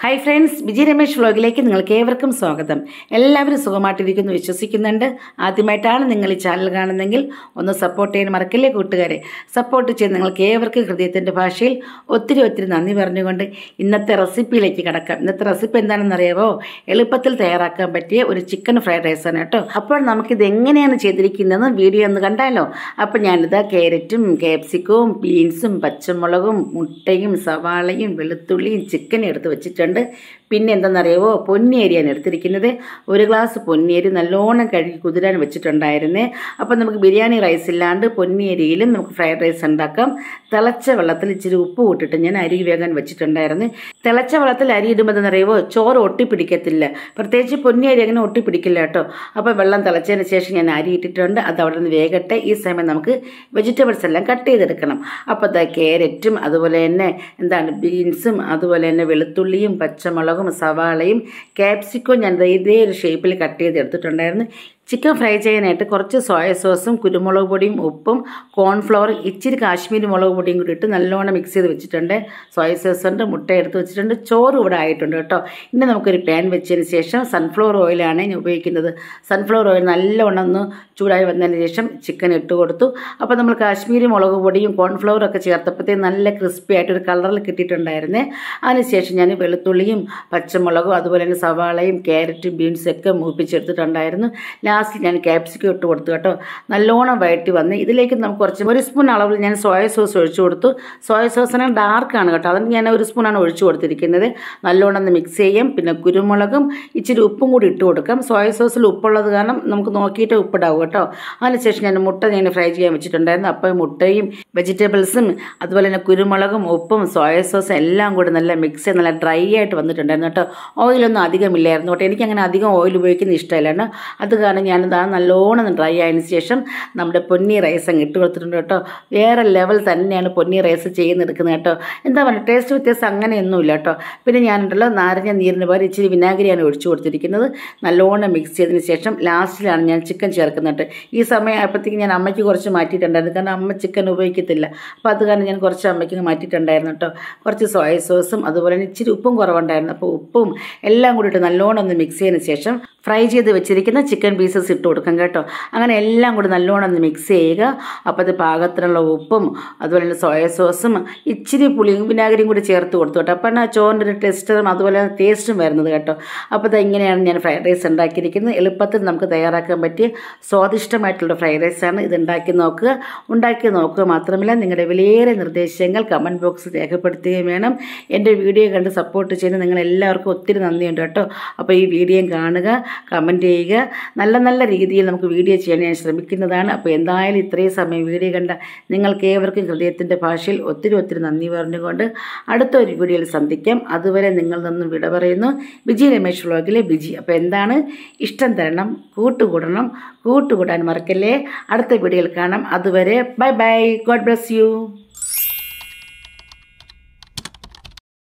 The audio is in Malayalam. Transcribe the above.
ഹായ് ഫ്രണ്ട്സ് വിജയ രമേശ് വ്ളോഗിലേക്ക് നിങ്ങൾക്ക് ഏവർക്കും സ്വാഗതം എല്ലാവരും സുഖമായിട്ടിരിക്കുന്നു വിശ്വസിക്കുന്നുണ്ട് ആദ്യമായിട്ടാണ് നിങ്ങൾ ഈ ചാനൽ കാണുന്നെങ്കിൽ ഒന്ന് സപ്പോർട്ട് ചെയ്യാൻ മറക്കില്ലേ കൂട്ടുകാരെ സപ്പോർട്ട് ചെയ്ത് നിങ്ങൾക്ക് ഏവർക്കും ഹൃദയത്തിൻ്റെ ഭാഷയിൽ ഒത്തിരി ഒത്തിരി നന്ദി പറഞ്ഞുകൊണ്ട് ഇന്നത്തെ റെസിപ്പിയിലേക്ക് കിടക്കാം ഇന്നത്തെ റെസിപ്പി എന്താണെന്നറിയാവോ എളുപ്പത്തിൽ തയ്യാറാക്കാൻ പറ്റിയ ഒരു ചിക്കൻ ഫ്രൈഡ് റൈസാണ് കേട്ടോ അപ്പോൾ നമുക്കിത് എങ്ങനെയാണ് ചെയ്തിരിക്കുന്നതെന്ന് വീഡിയോ ഒന്ന് കണ്ടാലോ അപ്പോൾ ഞാനിത് ക്യാരറ്റും കാപ്സിക്കവും ബീൻസും പച്ചമുളകും മുട്ടയും സവാളയും വെളുത്തുള്ളിയും ചിക്കനും എടുത്ത് വെച്ചിട്ടുണ്ട് എടുത്തിട്ടുണ്ട് പിന്നെ എന്തെന്നറിയാവോ പൊന്നിയേരിയാണ് എടുത്തിരിക്കുന്നത് ഒരു ഗ്ലാസ് പൊന്നിയേരി നല്ലോണം കഴുകി കുതിരാൻ വെച്ചിട്ടുണ്ടായിരുന്നേ അപ്പം നമുക്ക് ബിരിയാണി റൈസ് ഇല്ലാണ്ട് പൊന്നിയേരിയിലും നമുക്ക് ഫ്രൈഡ് റൈസ് ഉണ്ടാക്കാം തിളച്ച വെള്ളത്തിൽ ഇച്ചിരി ഉപ്പ് കൂട്ടിട്ട് ഞാൻ അരി വേഗം വെച്ചിട്ടുണ്ടായിരുന്നു തിളച്ച വെള്ളത്തിൽ അരി ഇടുമ്പോഴെന്നറിയുമോ ചോറ് ഒട്ടിപ്പിടിക്കത്തില്ല പ്രത്യേകിച്ച് പൊന്നിയരി അങ്ങനെ ഒട്ടിപ്പിടിക്കില്ല കേട്ടോ അപ്പോൾ വെള്ളം തിളച്ചതിന് ശേഷം ഞാൻ അരി ഇട്ടിട്ടുണ്ട് അത് അവിടെ നിന്ന് വേഗട്ടെ ഈ സമയം നമുക്ക് വെജിറ്റബിൾസ് എല്ലാം കട്ട് ചെയ്തെടുക്കണം അപ്പോൾ ദാ ക്യാരറ്റും അതുപോലെ തന്നെ എന്താണ് ബീൻസും അതുപോലെ തന്നെ വെളുത്തുള്ളിയും പച്ചമുളകും സവാളയും ക്യാപ്സിക്കോ ഞാൻ ഇതേ ഒരു ഷേപ്പിൽ കട്ട് ചെയ്ത് എടുത്തിട്ടുണ്ടായിരുന്നു ചിക്കൻ ഫ്രൈ ചെയ്യാനായിട്ട് കുറച്ച് സോയ സോസും കുരുമുളക് പൊടിയും ഉപ്പും കോൺഫ്ലവർ ഇച്ചിരി കാശ്മീരി മുളക് പൊടിയും കൂടി ഇട്ട് നല്ലോണം മിക്സ് ചെയ്ത് വെച്ചിട്ടുണ്ട് സോയ സോസുണ്ട് മുട്ട എടുത്ത് വെച്ചിട്ടുണ്ട് ചോറ് ഇവിടെ ആയിട്ടുണ്ട് കേട്ടോ ഇനി നമുക്കൊരു പാൻ വെച്ചതിന് ശേഷം സൺഫ്ലവർ ഓയിലാണ് ഞാൻ ഉപയോഗിക്കുന്നത് സൺഫ്ലവർ ഓയിൽ നല്ലോണം ഒന്ന് ചൂടായി വന്നതിന് ശേഷം ചിക്കൻ ഇട്ട് കൊടുത്തു അപ്പോൾ നമ്മൾ കാശ്മീരി മുളക് പൊടിയും കോൺഫ്ലവറും ഒക്കെ ചേർത്തപ്പോഴത്തേക്കും നല്ല ക്രിസ്പി ആയിട്ടൊരു കളറിൽ കിട്ടിയിട്ടുണ്ടായിരുന്നേ അതിനുശേഷം ഞാൻ വെളുത്തുള്ളിയും പച്ചമുളകും അതുപോലെ തന്നെ സവാളയും ക്യാരറ്റും ബീൻസൊക്കെ മൂപ്പിച്ചെടുത്തിട്ടുണ്ടായിരുന്നു ലാസ്റ്റ് ഞാൻ ക്യാപ്സിക്കം ഇട്ട് കൊടുത്തു കേട്ടോ നല്ലോണം വയറ്റി വന്ന് ഇതിലേക്ക് നമുക്ക് കുറച്ച് ഒരു സ്പൂൺ അളവിൽ ഞാൻ സോയ സോസ് ഒഴിച്ചു കൊടുത്തു സോയ സോസിനെ ഡാർക്കാണ് കേട്ടോ അതുകൊണ്ട് ഞാൻ ഒരു സ്പൂണാണ് ഒഴിച്ചു കൊടുത്തിരിക്കുന്നത് നല്ലോണം ഒന്ന് മിക്സ് ചെയ്യാം പിന്നെ കുരുമുളകും ഇച്ചിരി ഉപ്പും കൂടി ഇട്ട് കൊടുക്കാം സോയ സോസിൽ ഉപ്പുള്ളത് കാരണം നമുക്ക് നോക്കിയിട്ട് ഉപ്പിടാവും കേട്ടോ അതിനുശേഷം ഞാൻ മുട്ട ഞാൻ ഫ്രൈ ചെയ്യാൻ വെച്ചിട്ടുണ്ടായിരുന്നു അപ്പോൾ മുട്ടയും വെജിറ്റബിൾസും അതുപോലെ തന്നെ കുരുമുളകും ഉപ്പും സോയ സോസും എല്ലാം കൂടി നല്ല മിക്സ് ചെയ്ത് നല്ല ഡ്രൈ ആയിട്ട് വന്നിട്ടുണ്ടായിരുന്നു കേട്ടോ ഓയിലൊന്നും അധികമില്ലായിരുന്നു കേട്ടോ എനിക്കങ്ങനെ അധികം ഓയിൽ ഉപയോഗിക്കുന്ന ഇഷ്ടമല്ലാണ് അത് കാരണം ഞാനിത് ആ നല്ലോണം ഡ്രൈ ആയതിനു ശേഷം നമ്മുടെ പൊന്നി റൈസ് അങ്ങ് ഇട്ട് കൊടുത്തിട്ടുണ്ട് കേട്ടോ വേറെ ലെവൽ തന്നെയാണ് പൊന്നി റൈസ് ചെയ്യുന്നെടുക്കുന്നത് കേട്ടോ എന്താ പറയുക ടേസ്റ്റ് വ്യത്യാസം അങ്ങനെയൊന്നുമില്ല കേട്ടോ പിന്നെ ഞാനുണ്ടല്ലോ നാരങ്ങ നീരിന് പകരം ഇച്ചിരി വിനാഗിരിയാണ് ഒഴിച്ചു കൊടുത്തിരിക്കുന്നത് നല്ലോണം മിക്സ് ചെയ്തതിന് ശേഷം ലാസ്റ്റിലാണ് ഞാൻ ചിക്കൻ ചേർക്കുന്നത് ഈ സമയം ആയപ്പോഴത്തേക്ക് ഞാൻ അമ്മയ്ക്ക് കുറച്ച് മാറ്റിയിട്ടുണ്ടായിരുന്നു കാരണം അമ്മ ചിക്കൻ ഉപയോഗിക്കത്തില്ല അപ്പോൾ അത് കാരണം ഞാൻ കുറച്ച് അമ്മയ്ക്ക് മാറ്റിയിട്ടുണ്ടായിരുന്നു കേട്ടോ കുറച്ച് സോയ സോസും അതുപോലെ തന്നെ ഇച്ചിരി ഉപ്പും കുറവുണ്ടായിരുന്നു അപ്പോൾ ഉപ്പും എല്ലാം കൂടിയിട്ട് നല്ലോണം ഒന്ന് മിക്സ് ചെയ്തതിന് ശേഷം ഫ്രൈ ചെയ്ത് വെച്ചിരിക്കുന്ന ചിക്കൻ പീസസ് ഇട്ട് കൊടുക്കാം കേട്ടോ അങ്ങനെ എല്ലാം കൂടി നല്ലോണം ഒന്ന് മിക്സ് ചെയ്യുക അപ്പോൾ അത് പാകത്തിനുള്ള ഉപ്പും അതുപോലെ തന്നെ സോയ സോസും ഇച്ചിരി പുളിയും വിനാഗിരിയും കൂടി ചേർത്ത് കൊടുത്തു കേട്ടോ അപ്പം ആ ചോറിൻ്റെ ഒരു അതുപോലെ ടേസ്റ്റും വരുന്നത് കേട്ടോ അപ്പോൾ അത് ഇങ്ങനെയാണ് ഞാൻ ഫ്രൈഡ് റൈസ് ഉണ്ടാക്കിയിരിക്കുന്നത് എളുപ്പത്തിൽ നമുക്ക് തയ്യാറാക്കാൻ പറ്റിയ സ്വാദിഷ്ടമായിട്ടുള്ള ഫ്രൈഡ് റൈസാണ് ഇത് ഉണ്ടാക്കി നോക്കുക ഉണ്ടാക്കി നോക്കുക മാത്രമല്ല നിങ്ങളുടെ വിലയേറെ നിർദ്ദേശങ്ങൾ കമൻറ്റ് ബോക്സ് രേഖപ്പെടുത്തുകയും വേണം എൻ്റെ വീഡിയോ കണ്ട് സപ്പോർട്ട് ചെയ്യുന്ന നിങ്ങളെല്ലാവർക്കും ഒത്തിരി നന്ദിയുണ്ട് കേട്ടോ അപ്പോൾ ഈ വീഡിയോ കാണുക കമൻറ്റ് ചെയ്യുക നല്ല നല്ല രീതിയിൽ നമുക്ക് വീഡിയോ ചെയ്യാൻ ഞാൻ ശ്രമിക്കുന്നതാണ് അപ്പോൾ എന്തായാലും ഇത്രയും സമയം വീഡിയോ കണ്ട നിങ്ങൾക്ക് ഏവർക്കും ഹൃദയത്തിൻ്റെ ഭാഷയിൽ ഒത്തിരി ഒത്തിരി നന്ദി പറഞ്ഞുകൊണ്ട് അടുത്ത ഒരു വീഡിയോയിൽ സന്ധിക്കാം അതുവരെ നിങ്ങൾ നിന്നും വിട പറയുന്നു ബിജി രമേശ് വ്ളോഗിലെ ബിജി അപ്പോൾ എന്താണ് ഇഷ്ടം തരണം കൂട്ടുകൂടണം കൂട്ടുകൂടാൻ മറക്കല്ലേ അടുത്ത വീഡിയോയിൽ കാണാം അതുവരെ bye bye God bless U